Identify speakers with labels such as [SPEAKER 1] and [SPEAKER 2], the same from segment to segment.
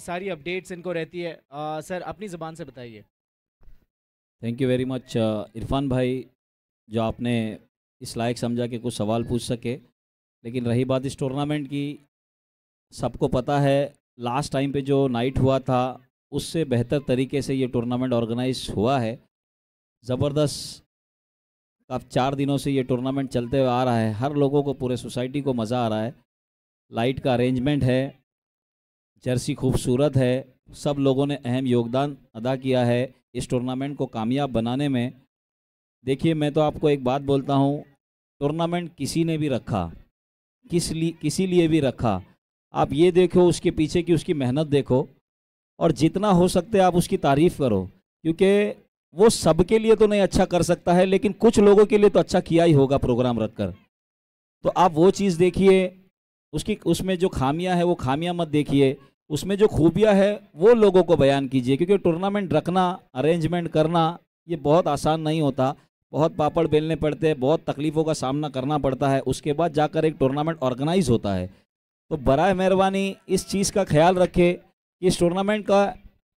[SPEAKER 1] सारी अपडेट्स इनको रहती है आ, सर अपनी ज़बान से बताइए
[SPEAKER 2] thank you very much Irfan भाई जो आपने इस लायक समझा कि कुछ सवाल पूछ सके लेकिन रही बात इस टूर्नामेंट की सबको पता है लास्ट टाइम पे जो नाइट हुआ था उससे बेहतर तरीके से ये टूर्नामेंट ऑर्गेनाइज हुआ है ज़बरदस्त अब चार दिनों से ये टूर्नामेंट चलते हुए आ रहा है हर लोगों को पूरे सोसाइटी को मज़ा आ रहा है लाइट का अरेंजमेंट है जर्सी खूबसूरत है सब लोगों ने अहम योगदान अदा किया है इस टूर्नामेंट को कामयाब बनाने में देखिए मैं तो आपको एक बात बोलता हूँ टूर्नामेंट किसी ने भी रखा किस लिए किसी लिए भी रखा आप ये देखो उसके पीछे की उसकी मेहनत देखो और जितना हो सकते आप उसकी तारीफ़ करो क्योंकि वो सबके लिए तो नहीं अच्छा कर सकता है लेकिन कुछ लोगों के लिए तो अच्छा किया ही होगा प्रोग्राम रखकर तो आप वो चीज़ देखिए उसकी उसमें जो खामियां हैं वो खामियां मत देखिए उसमें जो खूबियाँ है वो लोगों को बयान कीजिए क्योंकि टूर्नामेंट रखना अरेंजमेंट करना ये बहुत आसान नहीं होता बहुत पापड़ बेलने पड़ते हैं बहुत तकलीफ़ों का सामना करना पड़ता है उसके बाद जाकर एक टूर्नामेंट ऑर्गेनाइज होता है तो बर मेहरबानी इस चीज़ का ख्याल रखें कि इस टूर्नामेंट का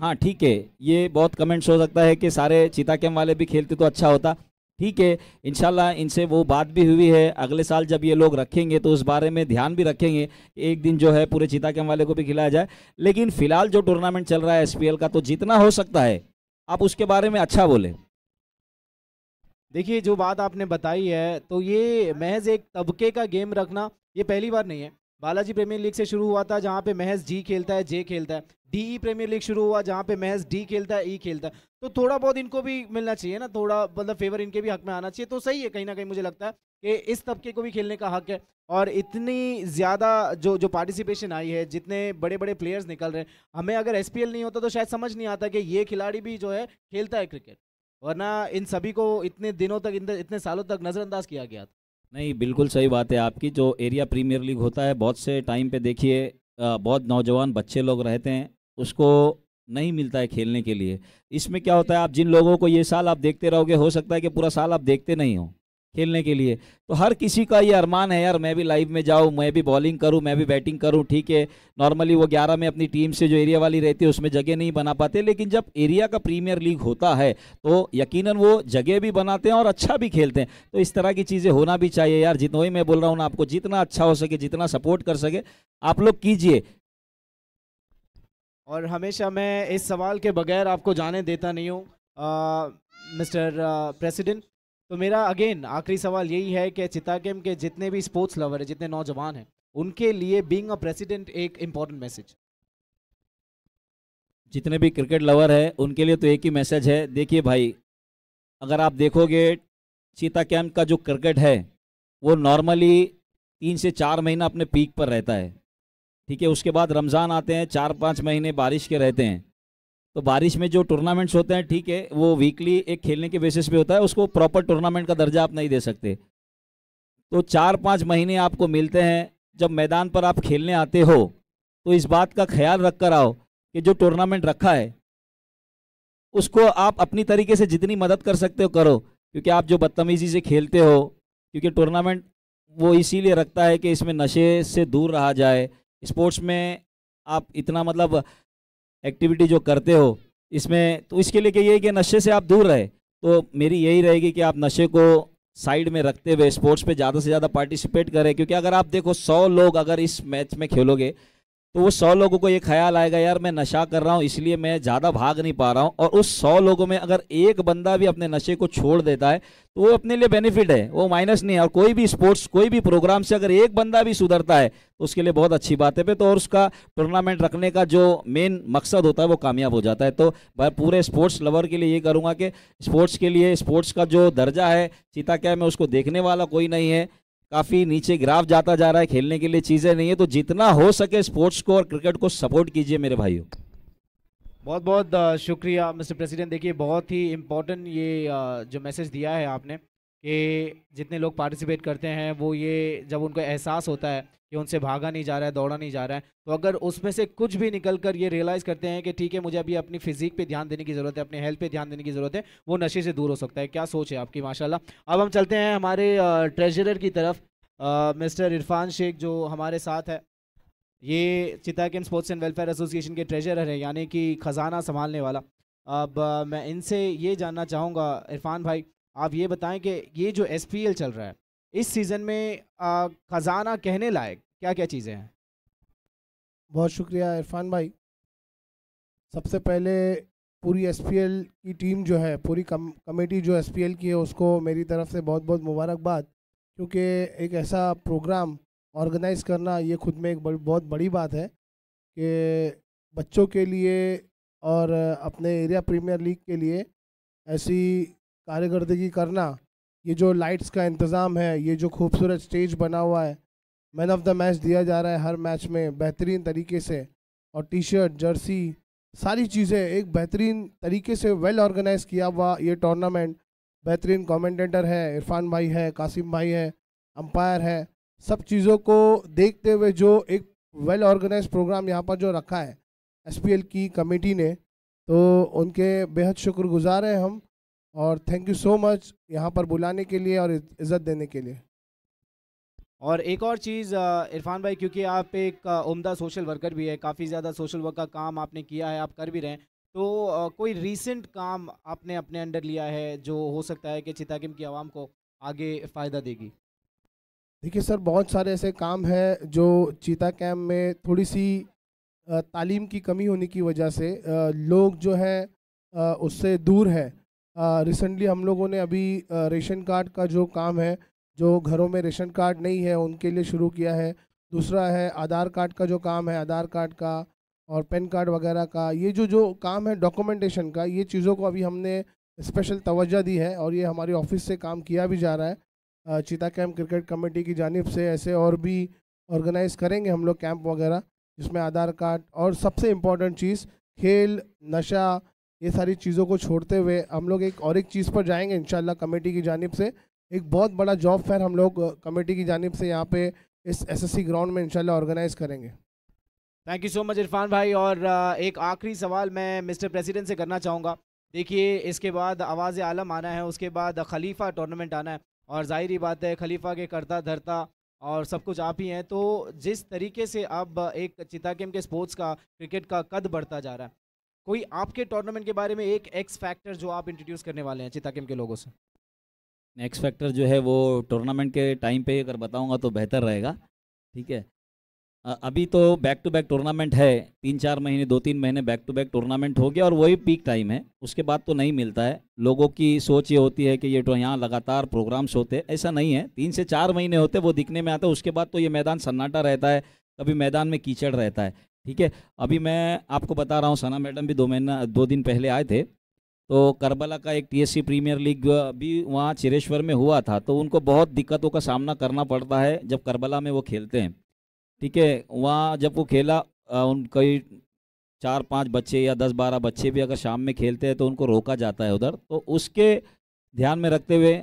[SPEAKER 2] हाँ ठीक है ये बहुत कमेंट्स हो सकता है कि सारे चिता कैम वाले भी खेलते तो अच्छा होता ठीक है इनशाला इनसे वो बात भी हुई है अगले साल जब ये लोग रखेंगे तो उस बारे में ध्यान भी रखेंगे एक दिन जो है पूरे चिता के वाले को भी खिलाया जाए लेकिन फिलहाल जो टूर्नामेंट चल रहा है एस का तो जितना हो सकता है आप उसके बारे में अच्छा बोले
[SPEAKER 1] देखिए जो बात आपने बताई है तो ये महज एक तबके का गेम रखना ये पहली बार नहीं है बालाजी प्रीमियर लीग से शुरू हुआ था जहाँ पे महज जी खेलता है जे खेलता है D E e premier league शुरू हुआ जहाँ पे महज डी खेलता है ई e खेलता है तो थोड़ा बहुत इनको भी मिलना चाहिए ना थोड़ा मतलब फेवर इनके भी हक में आना चाहिए तो सही है कहीं ना कहीं मुझे लगता है कि इस तबके को भी खेलने का हक है और इतनी ज़्यादा जो जो पार्टिसिपेशन आई है जितने बड़े बड़े प्लेयर्स निकल रहे हैं हमें अगर एस नहीं होता तो शायद समझ नहीं आता कि ये खिलाड़ी भी जो है खेलता है क्रिकेट वरना इन सभी को इतने दिनों तक इतने सालों तक नज़रअंदाज किया गया था
[SPEAKER 2] नहीं बिल्कुल सही बात है आपकी जो एरिया प्रीमियर लीग होता है बहुत से टाइम पे देखिए बहुत नौजवान बच्चे लोग रहते हैं उसको नहीं मिलता है खेलने के लिए इसमें क्या होता है आप जिन लोगों को ये साल आप देखते रहोगे हो सकता है कि पूरा साल आप देखते नहीं हो खेलने के लिए तो हर किसी का ये अरमान है यार मैं भी लाइव में जाऊँ मैं भी बॉलिंग करूँ मैं भी बैटिंग करूँ ठीक है नॉर्मली वो ग्यारह में अपनी टीम से जो एरिया वाली रहती है उसमें जगह नहीं बना पाते लेकिन जब एरिया का प्रीमियर लीग होता है तो यकीन वो जगह भी बनाते हैं और अच्छा भी खेलते हैं तो इस तरह की चीज़ें होना भी चाहिए यार जितना ही मैं बोल रहा हूँ ना आपको जितना अच्छा हो सके जितना सपोर्ट कर सके आप लोग कीजिए
[SPEAKER 1] और हमेशा मैं इस सवाल के बगैर आपको जाने देता नहीं हूँ मिस्टर प्रेसिडेंट तो मेरा अगेन आखिरी सवाल यही है कि चिता गेम के जितने भी स्पोर्ट्स लवर है जितने नौजवान हैं उनके लिए बींग अ प्रेसिडेंट एक इम्पॉर्टेंट मैसेज
[SPEAKER 2] जितने भी क्रिकेट लवर है उनके लिए तो एक ही मैसेज है देखिए भाई अगर आप देखोगे चीता कैम्प का जो क्रिकेट है वो नॉर्मली तीन से चार महीना अपने पीक पर रहता है ठीक है उसके बाद रमज़ान आते हैं चार पाँच महीने बारिश के रहते हैं तो बारिश में जो टूर्नामेंट्स होते हैं ठीक है वो वीकली एक खेलने के बेसिस पे होता है उसको प्रॉपर टूर्नामेंट का दर्जा आप नहीं दे सकते तो चार पाँच महीने आपको मिलते हैं जब मैदान पर आप खेलने आते हो तो इस बात का ख्याल रख कर आओ कि जो टूर्नामेंट रखा है उसको आप अपनी तरीके से जितनी मदद कर सकते हो करो क्योंकि आप जो बदतमीज़ी से खेलते हो क्योंकि टूर्नामेंट वो इसीलिए रखता है कि इसमें नशे से दूर रहा जाए स्पोर्ट्स में आप इतना मतलब एक्टिविटी जो करते हो इसमें तो इसके लिए कहिए कि नशे से आप दूर रहे तो मेरी यही रहेगी कि आप नशे को साइड में रखते हुए स्पोर्ट्स पे ज़्यादा से ज़्यादा पार्टिसिपेट करें क्योंकि अगर आप देखो सौ लोग अगर इस मैच में खेलोगे तो वो सौ लोगों को ये ख्याल आएगा यार मैं नशा कर रहा हूँ इसलिए मैं ज़्यादा भाग नहीं पा रहा हूँ और उस सौ लोगों में अगर एक बंदा भी अपने नशे को छोड़ देता है तो वो अपने लिए बेनिफिट है वो माइनस नहीं है और कोई भी स्पोर्ट्स कोई भी प्रोग्राम से अगर एक बंदा भी सुधरता है तो उसके लिए बहुत अच्छी बात है तो और उसका टूर्नामेंट रखने का जो मेन मकसद होता है वो कामयाब हो जाता है तो मैं पूरे स्पोर्ट्स लवर के लिए ये करूँगा कि स्पोर्ट्स के लिए स्पोर्ट्स का जो दर्जा है चीता क्या मैं उसको देखने वाला कोई नहीं है काफ़ी नीचे ग्राफ जाता जा रहा है खेलने के लिए चीज़ें नहीं है तो जितना हो सके स्पोर्ट्स को और क्रिकेट को सपोर्ट कीजिए मेरे भाइयों
[SPEAKER 1] बहुत बहुत शुक्रिया मिस्टर प्रेसिडेंट देखिए बहुत ही इम्पोर्टेंट ये जो मैसेज दिया है आपने कि जितने लोग पार्टिसिपेट करते हैं वो ये जब उनको एहसास होता है कि उनसे भागा नहीं जा रहा है दौड़ा नहीं जा रहा है तो अगर उसमें से कुछ भी निकल कर ये रियलाइज़ करते हैं कि ठीक है मुझे अभी अपनी फिजिक पे ध्यान देने की ज़रूरत है अपने हेल्थ पे ध्यान देने की ज़रूरत है वो नशे से दूर हो सकता है क्या सोच है आपकी माशाला अब हम चलते हैं हमारे ट्रेजरर की तरफ मिस्टर इरफान शेख जो हमारे साथ है ये चिताकिम स्पोर्ट्स एंड वेलफेयर एसोसिएशन के ट्रेजरर है यानी कि ख़जाना संभालने वाला अब मैं इनसे ये जानना चाहूँगा इरफान भाई आप ये बताएं कि ये जो एस चल रहा है इस सीज़न में आ, खजाना कहने लायक क्या क्या चीज़ें हैं
[SPEAKER 3] बहुत शुक्रिया इरफान भाई सबसे पहले पूरी एस की टीम जो है पूरी कम कमेटी जो एस की है उसको मेरी तरफ से बहुत बहुत मुबारकबाद क्योंकि एक ऐसा प्रोग्राम ऑर्गेनाइज़ करना ये खुद में एक बड़, बहुत बड़ी बात है कि बच्चों के लिए और अपने एरिया प्रीमियर लीग के लिए ऐसी कार्यकर्दगी करना ये जो लाइट्स का इंतज़ाम है ये जो खूबसूरत स्टेज बना हुआ है मैन ऑफ द मैच दिया जा रहा है हर मैच में बेहतरीन तरीके से और टी शर्ट जर्सी सारी चीज़ें एक बेहतरीन तरीके से वेल ऑर्गेनाइज़ किया हुआ ये टूर्नामेंट बेहतरीन कमेंटेटर है इरफान भाई है कासिम भाई है अंपायर है सब चीज़ों को देखते हुए जो एक वेल ऑर्गेनाइज प्रोग्राम यहाँ पर जो रखा है एस की कमेटी ने तो उनके बेहद शुक्रगुजार हैं हम और थैंक यू सो मच यहाँ पर बुलाने के लिए और इज़्ज़त देने के लिए
[SPEAKER 1] और एक और चीज़ इरफान भाई क्योंकि आप एक उम्दा सोशल वर्कर भी है काफ़ी ज़्यादा सोशल वर्क का काम आपने किया है आप कर भी रहे हैं तो कोई रीसेंट काम आपने अपने अंडर लिया है जो हो सकता है कि चिताकिम की आवाम को आगे फ़ायदा देगी
[SPEAKER 3] देखिए सर बहुत सारे ऐसे काम हैं जो चीता कैम में थोड़ी सी तालीम की कमी होने की वजह से लोग जो हैं उससे दूर हैं रिसेंटली हम लोगों ने अभी रेशन कार्ड का जो काम है जो घरों में रेशन कार्ड नहीं है उनके लिए शुरू किया है दूसरा है आधार कार्ड का जो काम है आधार कार्ड का और पेन कार्ड वगैरह का ये जो जो काम है डॉक्यूमेंटेशन का ये चीज़ों को अभी हमने स्पेशल तवज्जो दी है और ये हमारी ऑफिस से काम किया भी जा रहा है चीता कैम्प क्रिकेट कमेटी की जानब से ऐसे और भी ऑर्गेनाइज़ करेंगे हम लोग कैंप वगैरह जिसमें आधार कार्ड और सबसे इम्पॉर्टेंट चीज़ खेल नशा ये सारी चीज़ों को छोड़ते हुए हम लोग एक और एक चीज़ पर जाएंगे इन कमेटी की जानब से एक बहुत बड़ा जॉब फेयर हम लोग कमेटी की जानब से यहाँ पे इस एसएससी ग्राउंड में इंशाल्लाह ऑर्गेनाइज करेंगे
[SPEAKER 1] thank you so much Irfan भाई और एक आखिरी सवाल मैं मिस्टर प्रेसिडेंट से करना चाहूँगा देखिए इसके बाद आवाज़ आलम आना है उसके बाद खलीफा टूर्नामेंट आना है और ज़ाहिर बात है खलीफा के करता धरता और सब कुछ आप ही हैं तो जिस तरीके से अब एक चिताकिम के स्पोर्ट्स का क्रिकेट का कद बढ़ता जा रहा है कोई आपके टूर्नामेंट के बारे में एक एक्स फैक्टर जो आप इंट्रोड्यूस करने वाले हैं चिता के लोगों से
[SPEAKER 2] एक्स फैक्टर जो है वो टूर्नामेंट के टाइम पे अगर बताऊंगा तो बेहतर रहेगा ठीक है अभी तो बैक टू बैक टूर्नामेंट है तीन चार महीने दो तीन महीने बैक टू बैक टूर्नामेंट हो गया और वही पीक टाइम है उसके बाद तो नहीं मिलता है लोगों की सोच ये होती है कि ये तो यहाँ लगातार प्रोग्राम्स होते हैं ऐसा नहीं है तीन से चार महीने होते वो दिखने में आता है उसके बाद तो ये मैदान सन्नाटा रहता है कभी मैदान में कीचड़ रहता है ठीक है अभी मैं आपको बता रहा हूँ सना मैडम भी दो महीना दो दिन पहले आए थे तो करबला का एक टीएससी प्रीमियर लीग भी वहाँ चिरेश्वर में हुआ था तो उनको बहुत दिक्कतों का सामना करना पड़ता है जब करबला में वो खेलते हैं ठीक है वहाँ जब वो खेला उन कई चार पांच बच्चे या दस बारह बच्चे भी अगर शाम में खेलते हैं तो उनको रोका जाता है उधर तो उसके ध्यान में रखते हुए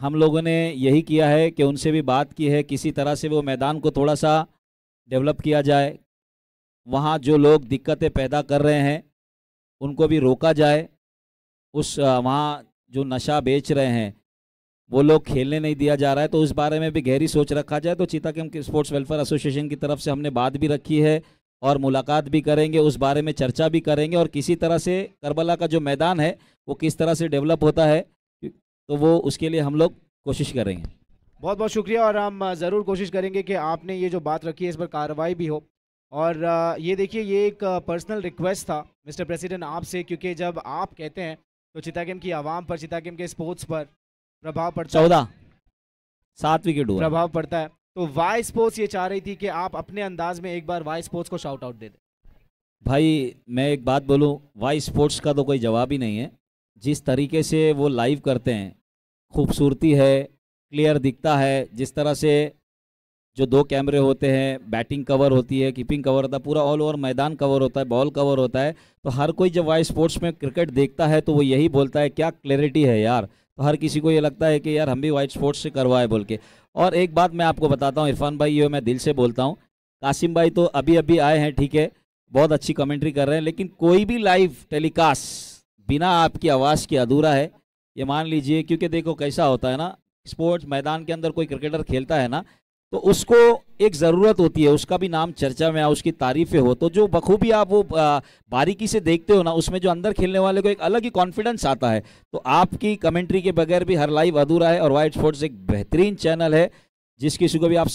[SPEAKER 2] हम लोगों ने यही किया है कि उनसे भी बात की है किसी तरह से वो मैदान को थोड़ा सा डेवलप किया जाए वहाँ जो लोग दिक्कतें पैदा कर रहे हैं उनको भी रोका जाए उस वहाँ जो नशा बेच रहे हैं वो लोग खेलने नहीं दिया जा रहा है तो उस बारे में भी गहरी सोच रखा जाए तो के स्पोर्ट्स वेलफेयर एसोसिएशन की तरफ से हमने बात भी रखी है और मुलाकात भी करेंगे उस बारे में चर्चा भी करेंगे और किसी तरह से करबला का जो मैदान है वो किस तरह से डेवलप होता है तो वो उसके लिए हम लोग कोशिश करेंगे
[SPEAKER 1] बहुत बहुत शुक्रिया और हम ज़रूर कोशिश करेंगे कि आपने ये जो बात रखी है इस पर कार्रवाई भी हो और ये देखिए ये एक पर्सनल रिक्वेस्ट था मिस्टर प्रेसिडेंट आपसे क्योंकि जब आप कहते हैं तो चितागेम की आवाम पर चितागेम के स्पोर्ट्स पर प्रभाव पड़ता चौदह सात विकेट हुआ प्रभाव पड़ता है तो वाई स्पोर्ट्स ये चाह रही थी कि आप अपने अंदाज में एक बार वाई स्पोर्ट्स को शाउट आउट दे दें
[SPEAKER 2] भाई मैं एक बात बोलूँ वाई स्पोर्ट्स का तो कोई जवाब ही नहीं है जिस तरीके से वो लाइव करते हैं खूबसूरती है क्लियर दिखता है जिस तरह से जो दो कैमरे होते हैं बैटिंग कवर होती है कीपिंग कवर होता है पूरा ऑल ओवर मैदान कवर होता है बॉल कवर होता है तो हर कोई जब वाई स्पोर्ट्स में क्रिकेट देखता है तो वो यही बोलता है क्या क्लैरिटी है यार तो हर किसी को ये लगता है कि यार हम भी वाइट स्पोर्ट्स से करवाए बोल के और एक बात मैं आपको बताता हूँ इरफान भाई ये मैं दिल से बोलता हूँ कासिम भाई तो अभी अभी आए हैं ठीक है बहुत अच्छी कमेंट्री कर रहे हैं लेकिन कोई भी लाइव टेलीकास्ट बिना आपकी आवाज़ के अधूरा है ये मान लीजिए क्योंकि देखो कैसा होता है ना स्पोर्ट्स मैदान के अंदर कोई क्रिकेटर खेलता है ना तो उसको एक ज़रूरत होती है उसका भी नाम चर्चा में आ उसकी तारीफ़ें हो तो जो बखूबी आप वो बारीकी से देखते हो ना उसमें जो अंदर खेलने वाले को एक अलग ही कॉन्फिडेंस आता है तो आपकी कमेंट्री के बगैर भी हर लाइव अधूरा है और वाइट स्पोर्ट्स एक बेहतरीन चैनल है जिस किसी को भी आप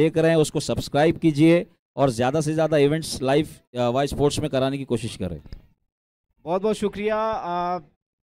[SPEAKER 2] देख रहे हैं उसको सब्सक्राइब कीजिए और ज़्यादा से ज़्यादा इवेंट्स लाइव वाइट स्पोर्ट्स में कराने की कोशिश करें
[SPEAKER 1] बहुत बहुत शुक्रिया